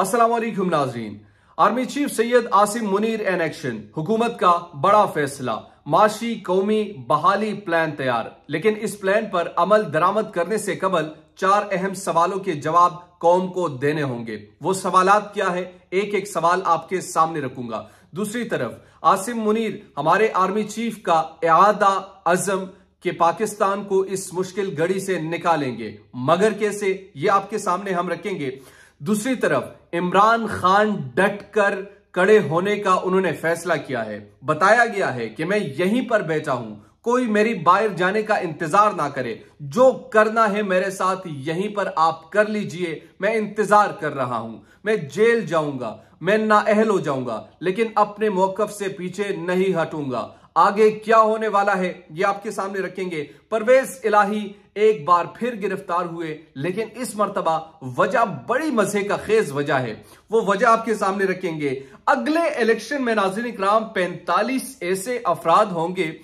असलम नाजरीन army chief Syed Asim Munir in action हुकूमत का बड़ा फैसला माशी कौमी बहाली प्लान तैयार लेकिन इस प्लान पर अमल दरामद करने से कबल चार अहम सवालों के जवाब कौम को देने होंगे वो सवाल क्या है एक एक सवाल आपके सामने रखूंगा दूसरी तरफ आसिम मुनीर हमारे आर्मी चीफ का अदा अजम कि पाकिस्तान को इस मुश्किल घड़ी से निकालेंगे मगर कैसे ये आपके सामने हम रखेंगे दूसरी तरफ इमरान खान डट कर कड़े होने का उन्होंने फैसला किया है बताया गया है कि मैं यहीं पर बैठा हूं कोई मेरी बाहर जाने का इंतजार ना करे जो करना है मेरे साथ यहीं पर आप कर लीजिए मैं इंतजार कर रहा हूं मैं जेल जाऊंगा मैं नाअहल हो जाऊंगा लेकिन अपने मौकफ से पीछे नहीं हटूंगा आगे क्या होने वाला है ये आपके सामने रखेंगे परवेज इलाही एक बार फिर गिरफ्तार हुए लेकिन इस मरतबा वजह बड़ी मजे का खेज वजह है वो वजह आपके सामने रखेंगे अगले इलेक्शन में नाजिन इक्राम पैंतालीस ऐसे अफराद होंगे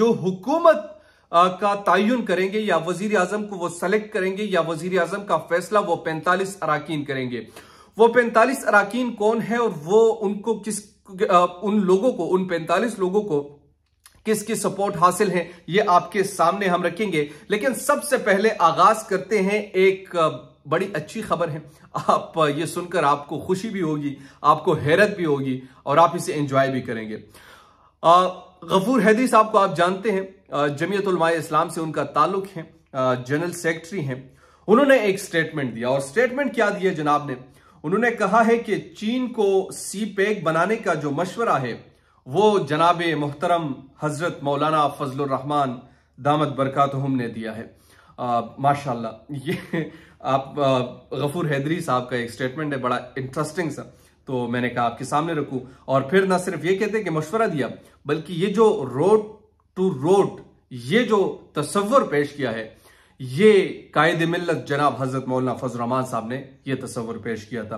जो हुकूमत का तयन करेंगे या वजीर आजम को वो सेलेक्ट करेंगे या वजीर आजम का फैसला वो पैंतालीस अरकान करेंगे वो पैंतालीस अरकान कौन है और वो उनको किस उन लोगों को उन पैंतालीस लोगों को किसकी सपोर्ट हासिल है ये आपके सामने हम रखेंगे लेकिन सबसे पहले आगाज करते हैं एक बड़ी अच्छी खबर है आप ये सुनकर आपको खुशी भी होगी आपको हैरत भी होगी और आप इसे एंजॉय भी करेंगे गफूर हैदी साहब को आप जानते हैं जमीयतलमा इस्लाम से उनका ताल्लुक है जनरल सेक्रेटरी हैं उन्होंने एक स्टेटमेंट दिया और स्टेटमेंट क्या दिया जनाब ने उन्होंने कहा है कि चीन को सी पैक बनाने का जो मशवरा है वो जनाब मोहतरम हज़रत मौलाना फजलरहमान दामद बरकत ने दिया है माशा ये आप गफूर हैदरी साहब का एक स्टेटमेंट है बड़ा इंटरेस्टिंग सा तो मैंने कहा आपके सामने रखूं और फिर ना सिर्फ ये कहते कि मशवरा दिया बल्कि ये जो रोड टू रोड ये जो तस्वर पेश किया है ये कायद मिलत जनाब हजरत मौलाना रहमान साहब ने यह तस्वर पेश किया था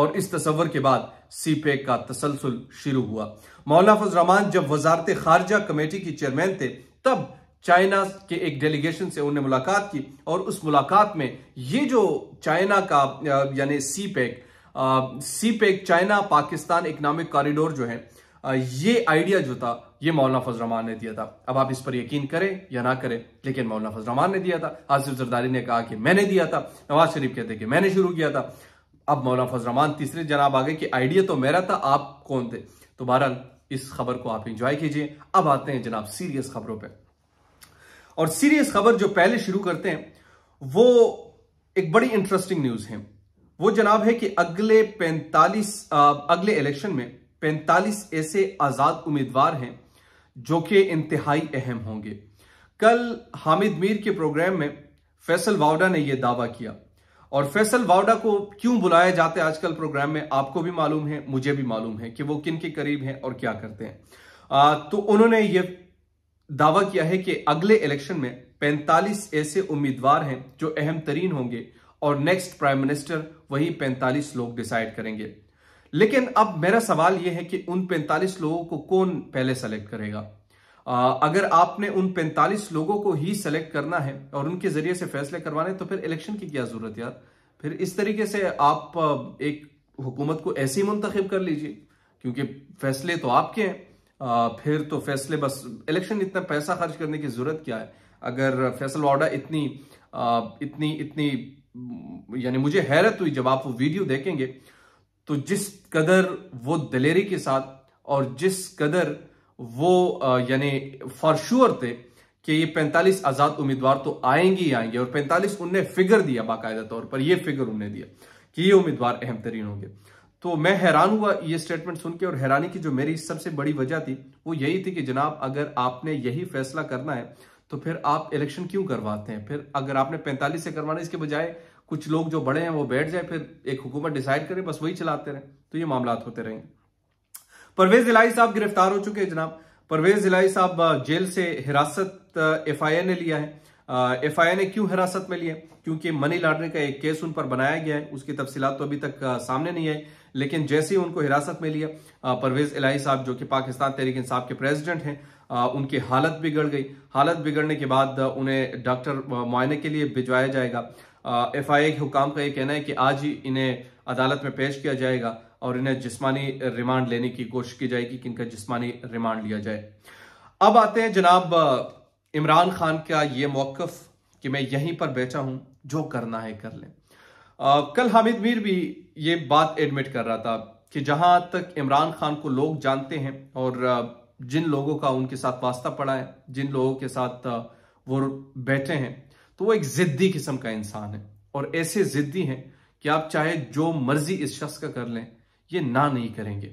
और इस तस्वर के बाद सी पैक का तसलसल शुरू हुआ मौलाना रहमान जब वजारत खारजा कमेटी की चेयरमैन थे तब चाइना के एक डेलीगेशन से उन्होंने मुलाकात की और उस मुलाकात में ये जो चाइना का यानी CPEC CPEC China Pakistan economic corridor जो है ये आइडिया जो था ये मौलाना फजरमान ने दिया था अब आप इस पर यकीन करें या ना करें लेकिन मौलाना फजरमान ने दिया था आसिफ जरदारी ने कहा कि मैंने दिया था नवाज शरीफ कहते कि मैंने शुरू किया था अब मौलाना फजरमान तीसरे जनाब आ गए कि आइडिया तो मेरा था आप कौन थे तो बहरहाल इस खबर को आप इंजॉय कीजिए अब आते हैं जनाब सीरियस खबरों पर और सीरियस खबर जो पहले शुरू करते हैं वो एक बड़ी इंटरेस्टिंग न्यूज है वो जनाब है कि अगले पैंतालीस अगले इलेक्शन में पैंतालीस ऐसे आज़ाद उम्मीदवार हैं जो कि इंतहाई अहम होंगे कल हामिद मीर के प्रोग्राम में फैसल वावडा ने यह दावा किया और फैसल वावडा को क्यों बुलाया जाते है आजकल प्रोग्राम में आपको भी मालूम है मुझे भी मालूम है कि वो किन के करीब हैं और क्या करते हैं आ, तो उन्होंने ये दावा किया है कि अगले इलेक्शन में 45 ऐसे उम्मीदवार हैं जो अहम तरीन होंगे और नेक्स्ट प्राइम मिनिस्टर वही 45 लोग डिसाइड करेंगे लेकिन अब मेरा सवाल यह है कि उन 45 लोगों को कौन पहले सेलेक्ट करेगा आ, अगर आपने उन 45 लोगों को ही सेलेक्ट करना है और उनके जरिए से फैसले करवाने तो फिर इलेक्शन की क्या जरूरत यार फिर इस तरीके से आप एक हुकूमत को ऐसे ही मुंतखब कर लीजिए क्योंकि फैसले तो आपके हैं आ, फिर तो फैसले बस इलेक्शन इतना पैसा खर्च करने की जरूरत क्या है अगर फैसल वाडा इतनी आ, इतनी इतनी यानी मुझे हैरत हुई जब आप वो वीडियो देखेंगे तो जिस कदर वो दलेरी के साथ और जिस कदर वो यानी फॉरश्योर थे कि ये 45 आज़ाद उम्मीदवार तो आएंगे ही आएंगे और 45 उनने फिगर दिया बाकायदा तौर पर ये फिगर उनने दिया कि ये उम्मीदवार अहम तरीन होंगे तो मैं हैरान हुआ ये स्टेटमेंट सुन के और हैरानी की जो मेरी सबसे बड़ी वजह थी वो यही थी कि जनाब अगर आपने यही फैसला करना है तो फिर आप इलेक्शन क्यों करवाते हैं फिर अगर आपने 45 से करवाना इसके बजाय कुछ लोग जो बड़े हैं वो बैठ जाए फिर एक हुकूमत डिसाइड करे बस वही चलाते रहे तो ये मामला होते रहेंगे परवेज इलाई साहब गिरफ्तार हो चुके हैं जनाब परवेज इलाई साहब जेल से हिरासत एफ आई ए ने लिया है एफ आई ए ने क्यों हिरासत में लिया क्योंकि मनी लॉन्ड्रिंग का एक केस उन पर बनाया गया है उसकी तफसीत तो अभी तक सामने नहीं आई लेकिन जैसे ही उनको हिरासत में लिया परवेज इलाही साहब जो कि पाकिस्तान तहरीक इंसाफ के प्रेसिडेंट हैं उनकी हालत बिगड़ गई हालत बिगड़ने के बाद उन्हें डॉक्टर मुआयने के लिए भिजवाया जाएगा एफ आई ए हुकाम का ये कहना है कि आज ही इन्हें अदालत में पेश किया जाएगा और इन्हें जिसमानी रिमांड लेने की कोशिश की जाएगी कि इनका जिसमानी रिमांड लिया जाए अब आते हैं जनाब इमरान खान का ये मौकफ कि मैं यहीं पर बैठा हूं जो करना है कर लें कल हामिद मीर भी ये बात एडमिट कर रहा था कि जहां तक इमरान खान को लोग जानते हैं और जिन लोगों का उनके साथ वास्ता पड़ा है जिन लोगों के साथ वो बैठे हैं तो वो एक जिद्दी किस्म का इंसान है और ऐसे जिद्दी हैं कि आप चाहे जो मर्जी इस शख्स का कर लें ये ना नहीं करेंगे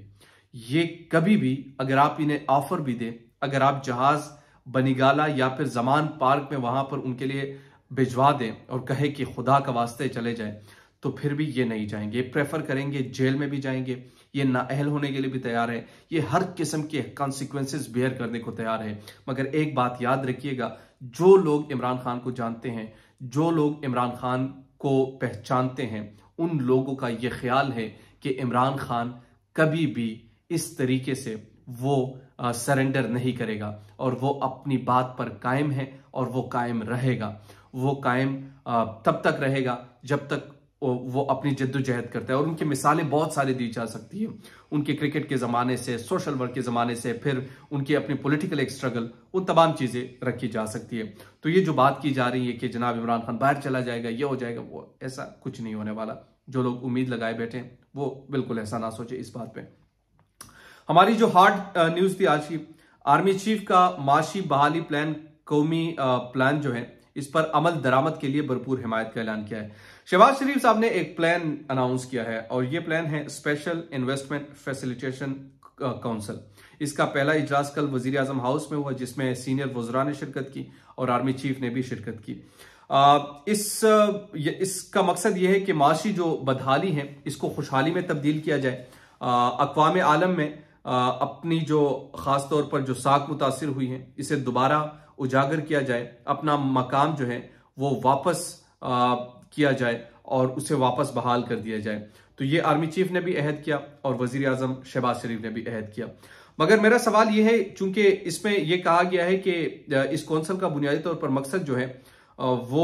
ये कभी भी अगर आप इन्हें ऑफर भी दें अगर आप जहाज बनीगाला या फिर जमान पार्क में वहां पर उनके लिए भिजवा दें और कहे कि खुदा का वास्ते चले जाए तो फिर भी ये नहीं जाएंगे प्रेफर करेंगे जेल में भी जाएंगे ये नाअहल होने के लिए भी तैयार है ये हर किस्म के कॉन्सिक्वेंसेज बेयर करने को तैयार है मगर एक बात याद रखिएगा जो लोग इमरान खान को जानते हैं जो लोग इमरान खान को पहचानते हैं उन लोगों का ये ख्याल है कि इमरान खान कभी भी इस तरीके से वो सरेंडर नहीं करेगा और वो अपनी बात पर कायम है और वो कायम रहेगा वो कायम तब तक रहेगा जब तक वो अपनी जद्दोजहद करता है और उनकी मिसालें बहुत सारी दी जा सकती हैं उनके क्रिकेट के ज़माने से सोशल वर्क के ज़माने से फिर उनकी अपनी पॉलिटिकल एक स्ट्रगल उन तमाम चीज़ें रखी जा सकती है तो ये जो बात की जा रही है कि जनाब इमरान खान बाहर चला जाएगा ये हो जाएगा वो ऐसा कुछ नहीं होने वाला जो लोग उम्मीद लगाए बैठे हैं वो बिल्कुल ऐसा ना सोचे इस बात पर हमारी जो हार्ड न्यूज़ थी आज की आर्मी चीफ का माशी बहाली प्लान कौमी प्लान जो है इस पर अमल दरामद के लिए भरपूर हिमायत का ऐलान किया है शहबाज शरीफ साहब ने एक प्लान अनाउंस किया है और यह प्लान है स्पेशल इन्वेस्टमेंट फैसिलिटेशन काउंसिल इसका पहला इजलास कल वजीर अजम हाउस में हुआ जिसमें सीनियर वजरा ने शिरकत की और आर्मी चीफ ने भी शिरकत की इस इसका मकसद यह है कि माशी जो बदहाली है इसको खुशहाली में तब्दील किया जाए अकवाम आलम में अपनी जो ख़ास तौर पर जो साख मुतासर हुई है इसे दोबारा उजागर किया जाए अपना मकाम जो है वो वापस आ, किया जाए और उसे वापस बहाल कर दिया जाए तो ये आर्मी चीफ ने भी अहद किया और वजीर अजम शहबाज शरीफ ने भी अहद किया मगर मेरा सवाल यह है चूंकि इसमें यह कहा गया है कि इस कौंसल का बुनियादी तौर पर मकसद जो है वो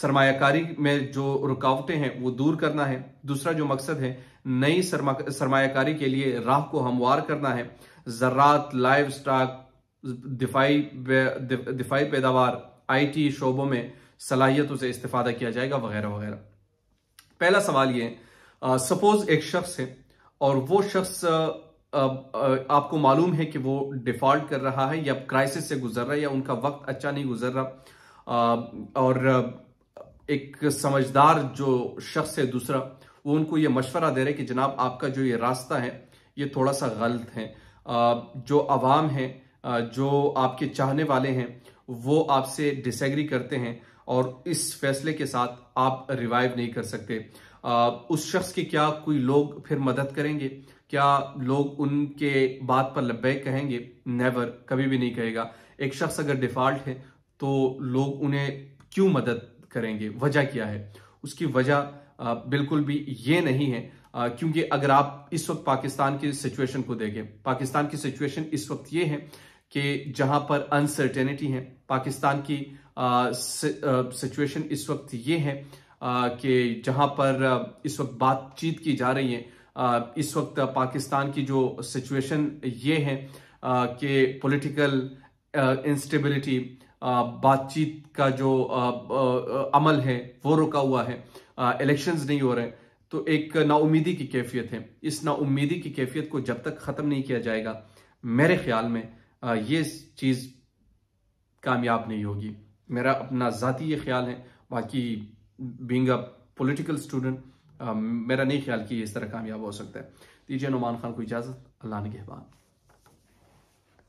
सरमाकारी में जो रुकावटें हैं वो दूर करना है दूसरा जो मकसद है नई सरमाकारी के लिए राह को हमवार करना है ज़रात लाइव स्टॉक दिफाई दिफाई पैदावार आईटी शोबों में सलाहियतों से इस्तेफादा किया जाएगा वगैरह वगैरह पहला सवाल ये सपोज एक शख्स है और वो शख्स आपको मालूम है कि वो डिफॉल्ट कर रहा है या क्राइसिस से गुजर रहा है या उनका वक्त अच्छा नहीं गुजर रहा और एक समझदार जो शख्स है दूसरा वो उनको ये मशवरा दे रहे कि जनाब आपका जो ये रास्ता है ये थोड़ा सा गलत है जो आवाम है जो आपके चाहने वाले हैं वो आपसे डिसएग्री करते हैं और इस फैसले के साथ आप रिवाइव नहीं कर सकते उस शख्स की क्या कोई लोग फिर मदद करेंगे क्या लोग उनके बात पर लब्बैक कहेंगे नेवर कभी भी नहीं कहेगा एक शख्स अगर डिफॉल्ट है तो लोग उन्हें क्यों मदद करेंगे वजह क्या है उसकी वजह बिल्कुल भी ये नहीं है क्योंकि अगर आप इस वक्त पाकिस्तान की सिचुएशन को देखें पाकिस्तान की सिचुएशन इस वक्त ये है कि जहां पर अनसर्टेनिटी है पाकिस्तान की सिचुएशन इस वक्त ये है कि जहां पर इस वक्त बातचीत की जा रही है इस वक्त पाकिस्तान की जो सिचुएशन ये है कि पॉलिटिकल इंस्टेबिलिटी बातचीत का जो अमल है वो रुका हुआ है इलेक्शंस नहीं हो रहे तो एक नाउमीदी की कैफियत है इस नाउमीदी की कैफियत को जब तक ख़त्म नहीं किया जाएगा मेरे ख्याल में ये चीज़ कामयाब नहीं होगी मेरा अपना ज़ाती ये ख्याल है बाकी बींग अ पोलिटिकल स्टूडेंट मेरा नहीं ख्याल कि इस तरह कामयाब हो सकता है दीजिए नुमान खान को इजाज़त अल्लाह ने कहबान